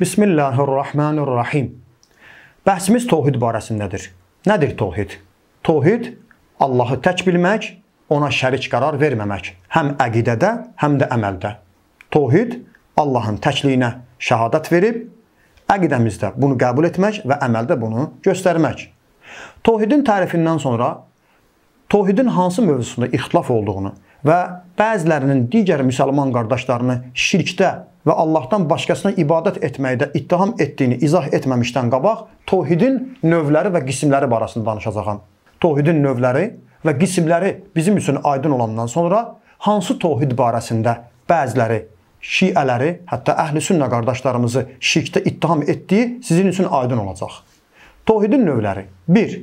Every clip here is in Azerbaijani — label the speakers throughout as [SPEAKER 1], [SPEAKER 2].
[SPEAKER 1] Bismillahirrahmanirrahim. Bəhsimiz təvhid barəsindədir. Nədir təvhid? Təvhid Allahı tək bilmək, ona şərik qərar verməmək, həm əqidədə, həm də əməldə. Təvhid Allahın təkliyinə şahadət verib, əqidəmizdə bunu qəbul etmək və əməldə bunu göstərmək. Təvhidin tərifindən sonra təvhidin hansı mövzusunda ixtilaf olduğunu və bəzilərinin digər müsəlman qardaşlarını şirkdə və Allahdan başqasına ibadət etməkdə ittiham etdiyini izah etməmişdən qabaq təvhidin növləri və qismləri barəsində danışacağam. Təvhidin növləri və qismləri bizim üçün aydın olandan sonra hansı təvhid barəsində bəziləri şiələri, hətta əhlüsünnə qardaşlarımızı şirkdə ittiham etdiyi sizin üçün aydın olacaq. Təvhidin növləri. 1.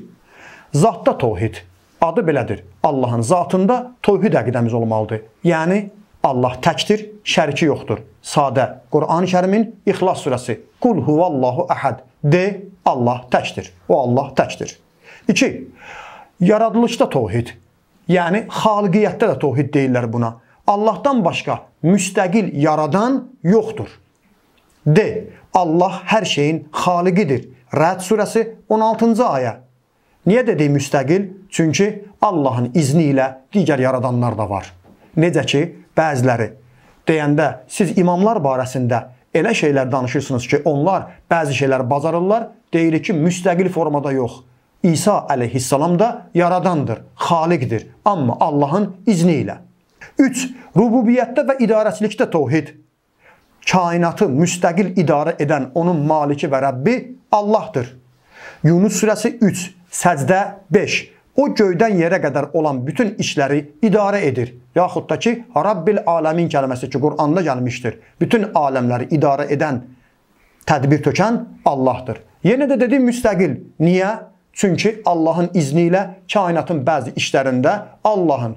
[SPEAKER 1] Zatda təvhid adı belədir. Allahın zatında tovhid əqidəmiz olmalıdır. Yəni Allah təkdir, şəriki yoxdur. Sadə. Qurani-Kərimin İxlas surəsi. Qul huvallahu əhəd. De, Allah təkdir. O Allah təkdir. 2. Yaradılışda tovhid. Yəni xalqiyyətdə də tovhid deyirlər buna. Allahdan başqa müstəqil yaradan yoxdur. D. Allah hər şeyin xaliqidir. Rəd surəsi 16-cı ayə. Niyə dedik müstəqil? Çünki Allahın izni ilə digər yaradanlar da var. Necə ki, bəziləri deyəndə siz imamlar barəsində elə şeylər danışırsınız ki, onlar bəzi şeyləri bacarırlar, deyirik ki, müstəqil formada yox. İsa əleyhissalam da yaradandır, xaliqdir, amma Allahın izni ilə. 3. Rububiyyətdə və idarəçilikdə təvhid. Kainatı müstəqil idarə edən onun maliki və Rəbbi Allahdır. Yunus surəsi 3 Səcdə 5. O göydən yerə qədər olan bütün işləri idarə edir. Yaxud da ki, Rabbil aləmin kəlməsi ki, Quranda gəlmişdir. Bütün aləmləri idarə edən, tədbir tökən Allahdır. Yenə də dedim müstəqil. Niyə? Çünki Allahın izni ilə kainatın bəzi işlərində Allahın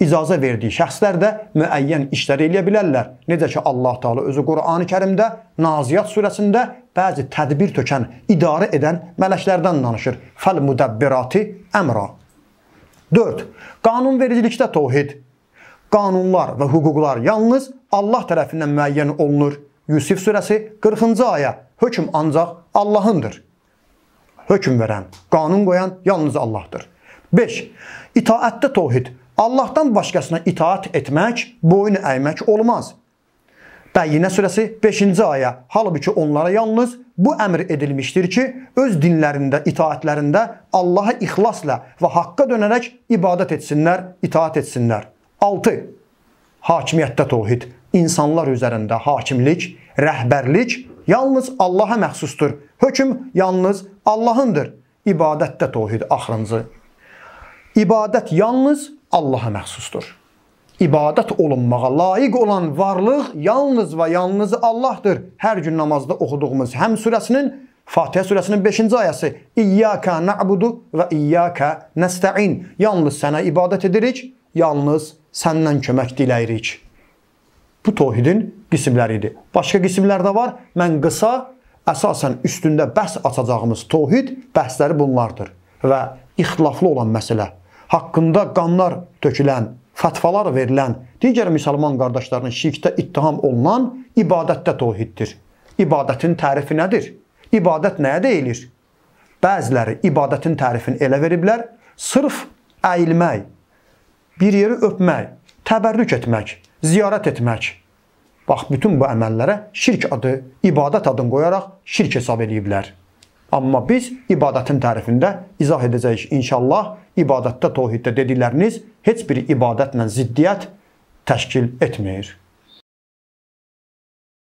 [SPEAKER 1] icazə verdiyi şəxslər də müəyyən işlər eləyə bilərlər. Necə ki Allah Taala özü Qurani-Kərimdə Naziyyat surəsində bəzi tədbir tökən, idarə edən mələklərdən danışır. Fəl müdabbirati əmra. 4. Qanunvericilikdə təvhid. Qanunlar və hüquqlar yalnız Allah tərəfindən müəyyən olunur. Yusif surəsi 40-cı aya. Hökm ancaq Allahındır. Hökm verən, qanun qoyan yalnız Allahdır. 5. İtaətdə təvhid. Allahdan başqasına itaat etmək, boyun əymək olmaz. Bəyyinə surəsi 5-ci ayə. Halbuki onlara yalnız bu əmr edilmişdir ki, öz dinlərində, itaətlərində Allaha ixlasla və haqqa dönərək ibadət etsinlər, itaət etsinlər. 6. Hakimiyyətdə təvhid. İnsanlar üzərində hakimlik, rəhbərlik yalnız Allaha məxsusdur. Hökm yalnız Allahındır. İbadətdə təvhid axırıncı. İbadət yalnız Allaha məxsusdur ibadət olunmağa layiq olan varlıq yalnız və yalnız Allahdır. Hər gün namazda oxuduğumuz həm surəsinin Fatihə surəsinin 5-ci ayəsi İyyaka na'budu və iyyaka nasta'in. Yalnız sənə ibadət edirik, yalnız səndən kömək diləyirik. Bu təvhidin qismləridir. Başqa qismlər də var. Mən qısa əsasən üstündə bəhs açacağımız təvhid bəhsləri bunlardır və ixtilaflı olan məsələ haqqında qanlar tökülən fətvalar verilən digər müsəlman qardaşlarının şirkdə ittiham olunan ibadətdə tohiddir. İbadətin tərifi nədir? İbadət nəyə deyilir? Bəziləri ibadətin tərifini elə veriblər, sırf əyilmək, bir yeri öpmək, təbərrük etmək, ziyarət etmək. Bax, bütün bu əməllərə şirk adı, ibadət adını qoyaraq şirk hesab ediblər. Amma biz ibadətin tərifində izah edəcəyik inşallah ibadətdə, tohiddə dedikləriniz heç bir ibadətlə ziddiyyət təşkil etmir.